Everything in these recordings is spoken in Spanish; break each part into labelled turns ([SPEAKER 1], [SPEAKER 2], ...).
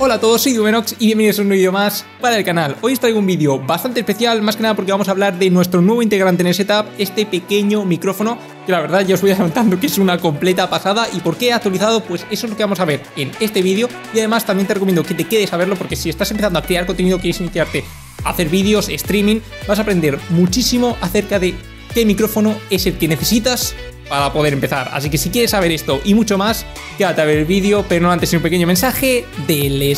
[SPEAKER 1] Hola a todos, soy Dumenox y bienvenidos a un vídeo más para el canal. Hoy os traigo un vídeo bastante especial, más que nada porque vamos a hablar de nuestro nuevo integrante en el setup, este pequeño micrófono que la verdad ya os voy adelantando que es una completa pasada y por qué he actualizado, pues eso es lo que vamos a ver en este vídeo y además también te recomiendo que te quedes a verlo porque si estás empezando a crear contenido, quieres iniciarte a hacer vídeos, streaming, vas a aprender muchísimo acerca de qué micrófono es el que necesitas para poder empezar. Así que si quieres saber esto y mucho más, quédate a ver el vídeo, pero no antes un pequeño mensaje del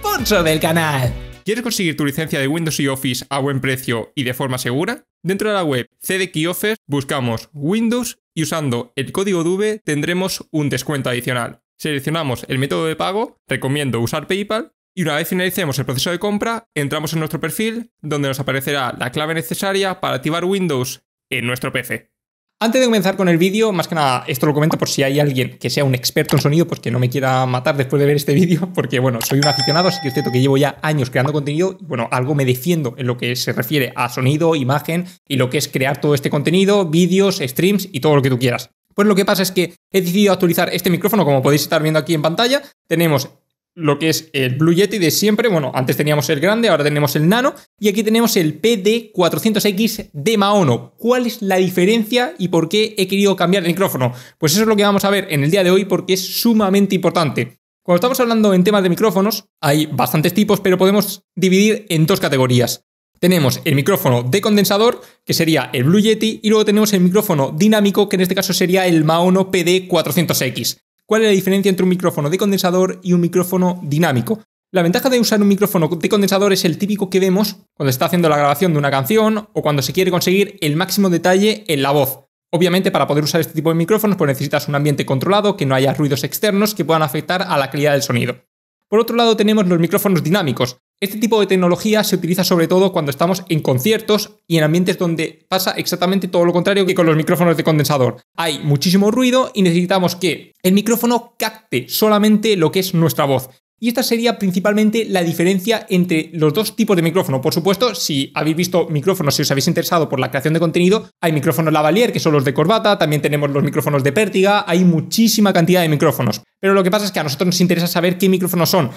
[SPEAKER 1] sponsor del canal. ¿Quieres conseguir tu licencia de Windows y Office a buen precio y de forma segura? Dentro de la web CDK office buscamos Windows y usando el código DUBE tendremos un descuento adicional. Seleccionamos el método de pago, recomiendo usar PayPal y una vez finalicemos el proceso de compra, entramos en nuestro perfil donde nos aparecerá la clave necesaria para activar Windows en nuestro PC. Antes de comenzar con el vídeo, más que nada, esto lo comento por si hay alguien que sea un experto en sonido, pues que no me quiera matar después de ver este vídeo, porque bueno, soy un aficionado, así que es cierto que llevo ya años creando contenido y bueno, algo me defiendo en lo que se refiere a sonido, imagen y lo que es crear todo este contenido, vídeos, streams y todo lo que tú quieras. Pues lo que pasa es que he decidido actualizar este micrófono, como podéis estar viendo aquí en pantalla. Tenemos lo que es el Blue Yeti de siempre. Bueno, antes teníamos el grande, ahora tenemos el nano. Y aquí tenemos el PD400X de Maono. ¿Cuál es la diferencia y por qué he querido cambiar el micrófono? Pues eso es lo que vamos a ver en el día de hoy porque es sumamente importante. Cuando estamos hablando en temas de micrófonos, hay bastantes tipos, pero podemos dividir en dos categorías. Tenemos el micrófono de condensador, que sería el Blue Yeti, y luego tenemos el micrófono dinámico, que en este caso sería el Maono PD400X cuál es la diferencia entre un micrófono de condensador y un micrófono dinámico. La ventaja de usar un micrófono de condensador es el típico que vemos cuando está haciendo la grabación de una canción o cuando se quiere conseguir el máximo detalle en la voz. Obviamente para poder usar este tipo de micrófonos pues necesitas un ambiente controlado, que no haya ruidos externos que puedan afectar a la calidad del sonido. Por otro lado tenemos los micrófonos dinámicos, este tipo de tecnología se utiliza sobre todo cuando estamos en conciertos y en ambientes donde pasa exactamente todo lo contrario que con los micrófonos de condensador. Hay muchísimo ruido y necesitamos que el micrófono capte solamente lo que es nuestra voz. Y esta sería principalmente la diferencia entre los dos tipos de micrófono. Por supuesto, si habéis visto micrófonos, si os habéis interesado por la creación de contenido, hay micrófonos lavalier, que son los de corbata, también tenemos los micrófonos de pértiga, hay muchísima cantidad de micrófonos. Pero lo que pasa es que a nosotros nos interesa saber qué micrófonos son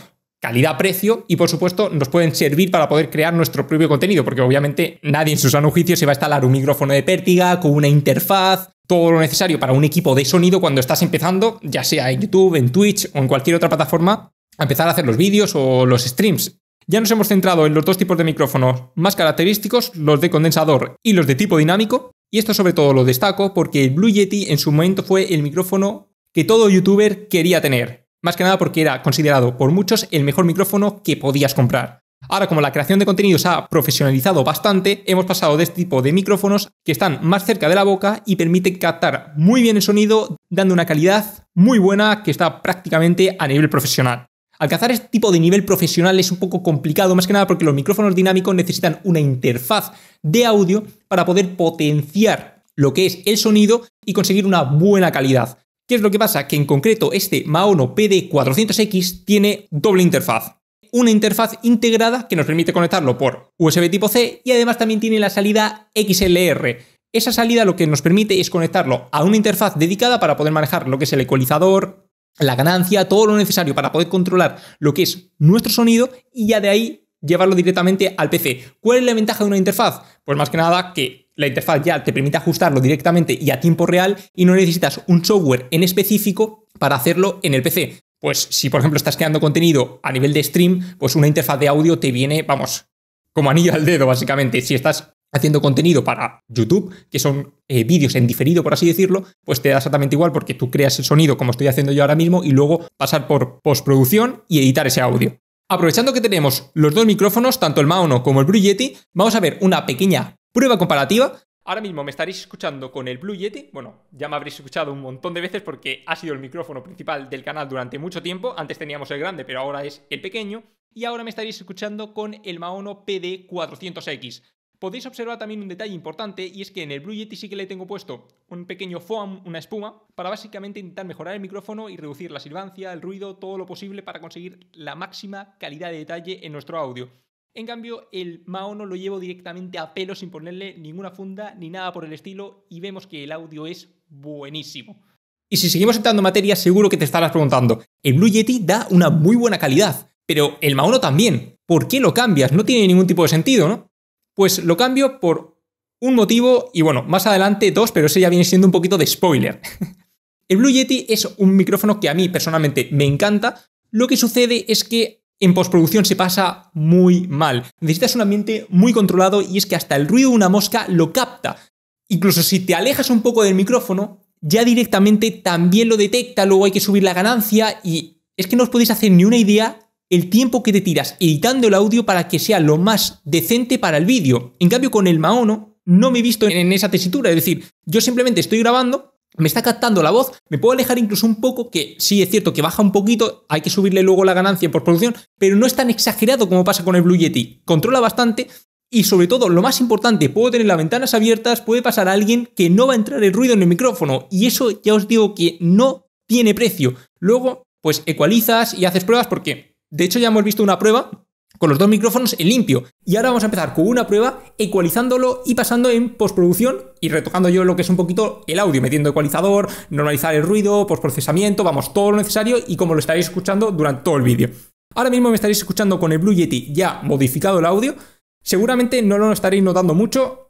[SPEAKER 1] calidad-precio y por supuesto nos pueden servir para poder crear nuestro propio contenido, porque obviamente nadie en su sano se va a instalar un micrófono de pértiga con una interfaz, todo lo necesario para un equipo de sonido cuando estás empezando, ya sea en YouTube, en Twitch o en cualquier otra plataforma, a empezar a hacer los vídeos o los streams. Ya nos hemos centrado en los dos tipos de micrófonos más característicos, los de condensador y los de tipo dinámico, y esto sobre todo lo destaco porque el Blue Yeti en su momento fue el micrófono que todo youtuber quería tener. Más que nada porque era considerado por muchos el mejor micrófono que podías comprar. Ahora como la creación de contenidos ha profesionalizado bastante, hemos pasado de este tipo de micrófonos que están más cerca de la boca y permiten captar muy bien el sonido, dando una calidad muy buena que está prácticamente a nivel profesional. Alcanzar este tipo de nivel profesional es un poco complicado, más que nada porque los micrófonos dinámicos necesitan una interfaz de audio para poder potenciar lo que es el sonido y conseguir una buena calidad. ¿Qué es lo que pasa? Que en concreto este Maono PD400X tiene doble interfaz. Una interfaz integrada que nos permite conectarlo por USB tipo C y además también tiene la salida XLR. Esa salida lo que nos permite es conectarlo a una interfaz dedicada para poder manejar lo que es el ecualizador, la ganancia, todo lo necesario para poder controlar lo que es nuestro sonido y ya de ahí llevarlo directamente al PC. ¿Cuál es la ventaja de una interfaz? Pues más que nada que la interfaz ya te permite ajustarlo directamente y a tiempo real y no necesitas un software en específico para hacerlo en el PC. Pues si por ejemplo estás creando contenido a nivel de stream, pues una interfaz de audio te viene, vamos, como anillo al dedo básicamente. Si estás haciendo contenido para YouTube, que son eh, vídeos en diferido, por así decirlo, pues te da exactamente igual porque tú creas el sonido como estoy haciendo yo ahora mismo y luego pasar por postproducción y editar ese audio. Aprovechando que tenemos los dos micrófonos, tanto el Maono como el Blue Yeti, vamos a ver una pequeña prueba comparativa. Ahora mismo me estaréis escuchando con el Blue Yeti, bueno, ya me habréis escuchado un montón de veces porque ha sido el micrófono principal del canal durante mucho tiempo, antes teníamos el grande pero ahora es el pequeño, y ahora me estaréis escuchando con el Maono PD400X podéis observar también un detalle importante y es que en el Blue Yeti sí que le tengo puesto un pequeño foam, una espuma, para básicamente intentar mejorar el micrófono y reducir la silbancia, el ruido, todo lo posible para conseguir la máxima calidad de detalle en nuestro audio. En cambio, el Maono lo llevo directamente a pelo sin ponerle ninguna funda ni nada por el estilo y vemos que el audio es buenísimo. Y si seguimos entrando en materia, seguro que te estarás preguntando, el Blue Yeti da una muy buena calidad, pero el Maono también. ¿Por qué lo cambias? No tiene ningún tipo de sentido, ¿no? Pues lo cambio por un motivo y bueno, más adelante dos, pero ese ya viene siendo un poquito de spoiler. El Blue Yeti es un micrófono que a mí personalmente me encanta. Lo que sucede es que en postproducción se pasa muy mal. Necesitas un ambiente muy controlado y es que hasta el ruido de una mosca lo capta. Incluso si te alejas un poco del micrófono, ya directamente también lo detecta, luego hay que subir la ganancia y es que no os podéis hacer ni una idea el tiempo que te tiras editando el audio para que sea lo más decente para el vídeo. En cambio, con el Maono no me he visto en esa tesitura. Es decir, yo simplemente estoy grabando, me está captando la voz, me puedo alejar incluso un poco, que sí es cierto que baja un poquito, hay que subirle luego la ganancia por producción, pero no es tan exagerado como pasa con el Blue Yeti. Controla bastante. Y sobre todo, lo más importante, puedo tener las ventanas abiertas, puede pasar a alguien que no va a entrar el ruido en el micrófono. Y eso ya os digo que no tiene precio. Luego, pues ecualizas y haces pruebas porque de hecho, ya hemos visto una prueba con los dos micrófonos en limpio. Y ahora vamos a empezar con una prueba ecualizándolo y pasando en postproducción y retocando yo lo que es un poquito el audio, metiendo ecualizador, normalizar el ruido, postprocesamiento, vamos, todo lo necesario y como lo estaréis escuchando durante todo el vídeo. Ahora mismo me estaréis escuchando con el Blue Yeti ya modificado el audio. Seguramente no lo estaréis notando mucho,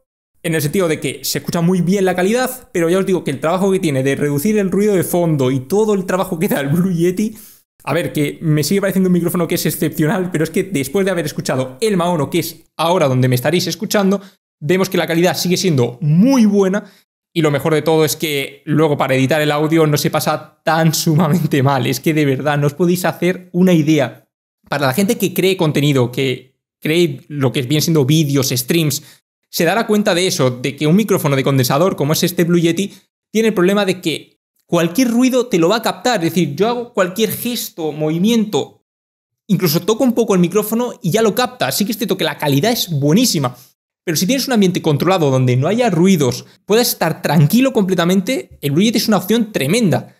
[SPEAKER 1] en el sentido de que se escucha muy bien la calidad, pero ya os digo que el trabajo que tiene de reducir el ruido de fondo y todo el trabajo que da el Blue Yeti a ver, que me sigue pareciendo un micrófono que es excepcional, pero es que después de haber escuchado el Maono, que es ahora donde me estaréis escuchando, vemos que la calidad sigue siendo muy buena y lo mejor de todo es que luego para editar el audio no se pasa tan sumamente mal. Es que de verdad no os podéis hacer una idea. Para la gente que cree contenido, que cree lo que es bien siendo vídeos, streams, se dará cuenta de eso, de que un micrófono de condensador como es este Blue Yeti tiene el problema de que cualquier ruido te lo va a captar. Es decir, yo hago cualquier gesto, movimiento, incluso toco un poco el micrófono y ya lo capta. Así que este toque la calidad es buenísima. Pero si tienes un ambiente controlado donde no haya ruidos, puedas estar tranquilo completamente, el Blueyeti es una opción tremenda.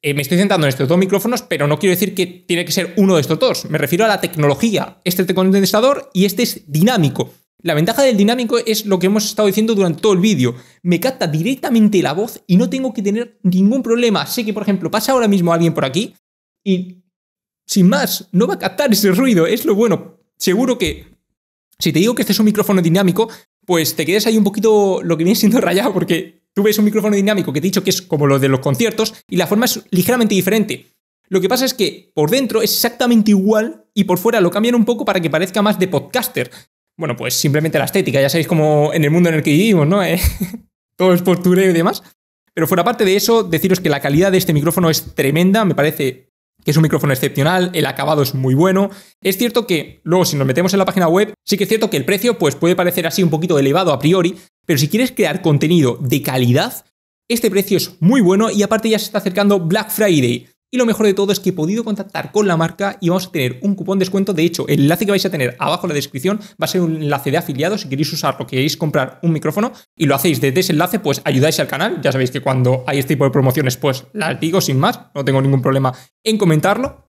[SPEAKER 1] Eh, me estoy centrando en estos dos micrófonos, pero no quiero decir que tiene que ser uno de estos dos. Me refiero a la tecnología. Este es condensador y este es dinámico. La ventaja del dinámico es lo que hemos estado diciendo durante todo el vídeo. Me capta directamente la voz y no tengo que tener ningún problema. Sé que, por ejemplo, pasa ahora mismo alguien por aquí y, sin más, no va a captar ese ruido. Es lo bueno. Seguro que, si te digo que este es un micrófono dinámico, pues te quedes ahí un poquito lo que viene siendo rayado porque tú ves un micrófono dinámico que te he dicho que es como lo de los conciertos y la forma es ligeramente diferente. Lo que pasa es que por dentro es exactamente igual y por fuera lo cambian un poco para que parezca más de podcaster bueno, pues simplemente la estética, ya sabéis como en el mundo en el que vivimos, ¿no? Eh, todo es postureo y demás. Pero fuera parte de eso, deciros que la calidad de este micrófono es tremenda, me parece que es un micrófono excepcional, el acabado es muy bueno. Es cierto que, luego, si nos metemos en la página web, sí que es cierto que el precio pues, puede parecer así un poquito elevado a priori, pero si quieres crear contenido de calidad, este precio es muy bueno y aparte ya se está acercando Black Friday. Y lo mejor de todo es que he podido contactar con la marca y vamos a tener un cupón descuento. De hecho, el enlace que vais a tener abajo en la descripción va a ser un enlace de afiliados Si queréis usarlo, queréis comprar un micrófono y lo hacéis desde ese enlace, pues ayudáis al canal. Ya sabéis que cuando hay este tipo de promociones, pues las digo sin más. No tengo ningún problema en comentarlo.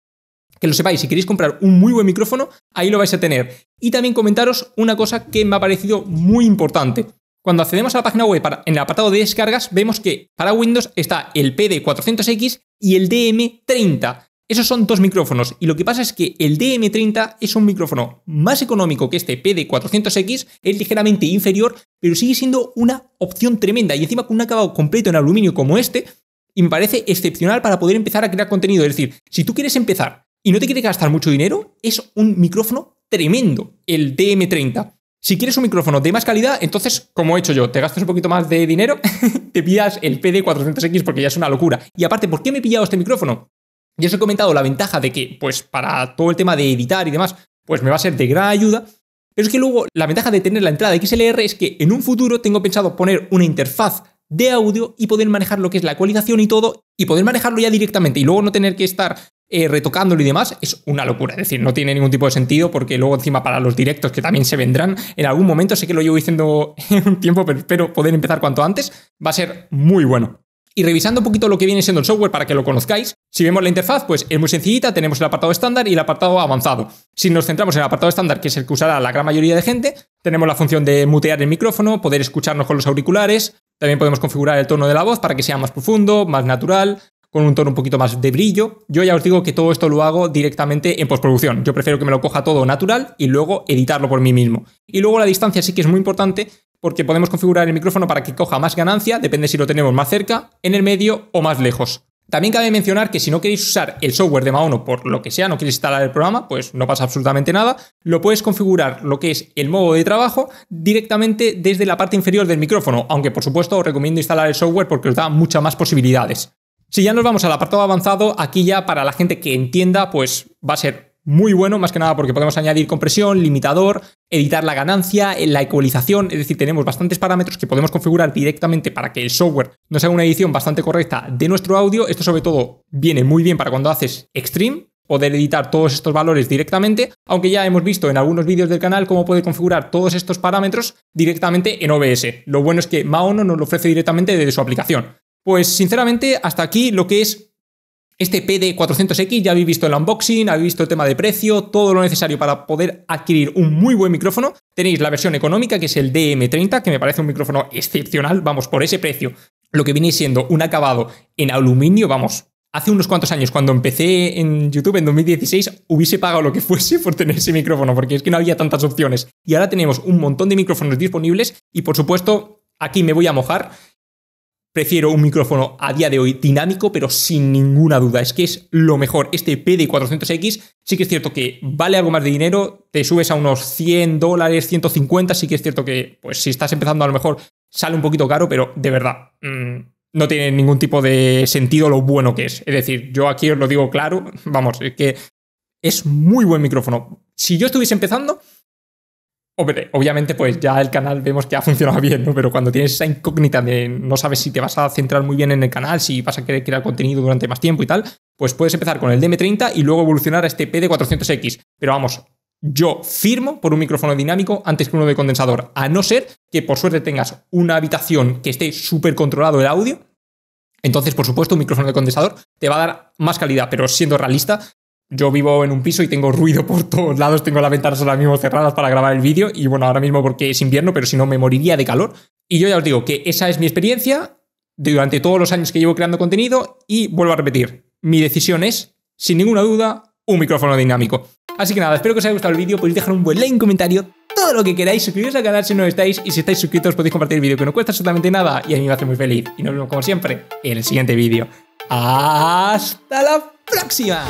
[SPEAKER 1] Que lo sepáis, si queréis comprar un muy buen micrófono, ahí lo vais a tener. Y también comentaros una cosa que me ha parecido muy importante. Cuando accedemos a la página web para, en el apartado de descargas, vemos que para Windows está el PD400X y el DM30. Esos son dos micrófonos y lo que pasa es que el DM30 es un micrófono más económico que este PD400X, es ligeramente inferior, pero sigue siendo una opción tremenda y encima con un acabado completo en aluminio como este, y me parece excepcional para poder empezar a crear contenido. Es decir, si tú quieres empezar y no te quieres gastar mucho dinero, es un micrófono tremendo el DM30. Si quieres un micrófono de más calidad, entonces, como he hecho yo, te gastas un poquito más de dinero, te pillas el PD400X porque ya es una locura. Y aparte, ¿por qué me he pillado este micrófono? Ya os he comentado la ventaja de que, pues, para todo el tema de editar y demás, pues me va a ser de gran ayuda. Pero es que luego la ventaja de tener la entrada XLR es que en un futuro tengo pensado poner una interfaz de audio y poder manejar lo que es la ecualización y todo y poder manejarlo ya directamente y luego no tener que estar eh, retocándolo y demás, es una locura. Es decir, no tiene ningún tipo de sentido porque luego encima para los directos que también se vendrán, en algún momento, sé que lo llevo diciendo en un tiempo, pero poder empezar cuanto antes, va a ser muy bueno. Y revisando un poquito lo que viene siendo el software para que lo conozcáis, si vemos la interfaz, pues es muy sencillita, tenemos el apartado estándar y el apartado avanzado. Si nos centramos en el apartado estándar, que es el que usará la gran mayoría de gente, tenemos la función de mutear el micrófono, poder escucharnos con los auriculares, también podemos configurar el tono de la voz para que sea más profundo, más natural, con un tono un poquito más de brillo. Yo ya os digo que todo esto lo hago directamente en postproducción. Yo prefiero que me lo coja todo natural y luego editarlo por mí mismo. Y luego la distancia sí que es muy importante porque podemos configurar el micrófono para que coja más ganancia, depende si lo tenemos más cerca, en el medio o más lejos. También cabe mencionar que si no queréis usar el software de Maono por lo que sea, no queréis instalar el programa, pues no pasa absolutamente nada. Lo puedes configurar lo que es el modo de trabajo directamente desde la parte inferior del micrófono, aunque por supuesto os recomiendo instalar el software porque os da muchas más posibilidades. Si ya nos vamos al apartado avanzado, aquí ya para la gente que entienda, pues va a ser muy bueno, más que nada porque podemos añadir compresión, limitador, editar la ganancia, eh, la ecualización, es decir, tenemos bastantes parámetros que podemos configurar directamente para que el software nos haga una edición bastante correcta de nuestro audio. Esto sobre todo viene muy bien para cuando haces extreme, poder editar todos estos valores directamente, aunque ya hemos visto en algunos vídeos del canal cómo poder configurar todos estos parámetros directamente en OBS. Lo bueno es que Maono nos lo ofrece directamente desde su aplicación. Pues sinceramente, hasta aquí lo que es este PD400X, ya habéis visto el unboxing, habéis visto el tema de precio, todo lo necesario para poder adquirir un muy buen micrófono. Tenéis la versión económica, que es el DM30, que me parece un micrófono excepcional, vamos, por ese precio. Lo que viene siendo un acabado en aluminio, vamos, hace unos cuantos años, cuando empecé en YouTube en 2016, hubiese pagado lo que fuese por tener ese micrófono, porque es que no había tantas opciones. Y ahora tenemos un montón de micrófonos disponibles y, por supuesto, aquí me voy a mojar. Prefiero un micrófono a día de hoy dinámico, pero sin ninguna duda es que es lo mejor. Este PD400X sí que es cierto que vale algo más de dinero, te subes a unos 100 dólares, 150, sí que es cierto que pues si estás empezando a lo mejor sale un poquito caro, pero de verdad mm, no tiene ningún tipo de sentido lo bueno que es. Es decir, yo aquí os lo digo claro, vamos, es que es muy buen micrófono. Si yo estuviese empezando, obviamente, pues ya el canal vemos que ha funcionado bien, ¿no? Pero cuando tienes esa incógnita de no sabes si te vas a centrar muy bien en el canal, si vas a querer crear contenido durante más tiempo y tal, pues puedes empezar con el DM30 y luego evolucionar a este PD400X. Pero vamos, yo firmo por un micrófono dinámico antes que uno de condensador, a no ser que por suerte tengas una habitación que esté súper controlado el audio, entonces, por supuesto, un micrófono de condensador te va a dar más calidad, pero siendo realista, yo vivo en un piso y tengo ruido por todos lados, tengo las ventanas ahora mismo cerradas para grabar el vídeo y bueno, ahora mismo porque es invierno, pero si no me moriría de calor. Y yo ya os digo que esa es mi experiencia durante todos los años que llevo creando contenido y vuelvo a repetir, mi decisión es, sin ninguna duda, un micrófono dinámico. Así que nada, espero que os haya gustado el vídeo, podéis dejar un buen like, un comentario, todo lo que queráis, suscribiros al canal si no estáis y si estáis suscritos podéis compartir el vídeo que no cuesta absolutamente nada y a mí me hace muy feliz. Y nos vemos como siempre en el siguiente vídeo. ¡Hasta la próxima!